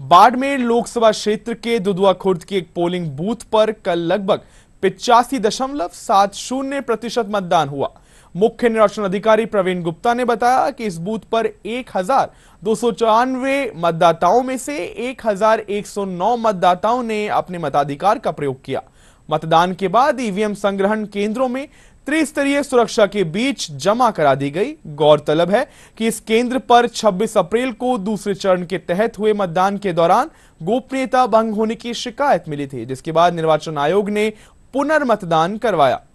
बाड़मेर लोकसभा क्षेत्र के दुदुआ खुर्द की एक पोलिंग बूथ पर कल लगभग पिचासी दशमलव सात शून्य प्रतिशत मतदान हुआ मुख्य निर्वाचन अधिकारी प्रवीण गुप्ता ने बताया कि इस बूथ पर एक हजार दो सौ चौरानवे मतदाताओं में से एक हजार एक सौ नौ मतदाताओं ने अपने मताधिकार का प्रयोग किया मतदान के बाद ईवीएम संग्रहण केंद्रों में त्रिस्तरीय सुरक्षा के बीच जमा करा दी गई गौरतलब है कि इस केंद्र पर 26 अप्रैल को दूसरे चरण के तहत हुए मतदान के दौरान गोपनीयता भंग होने की शिकायत मिली थी जिसके बाद निर्वाचन आयोग ने पुनर्मतदान करवाया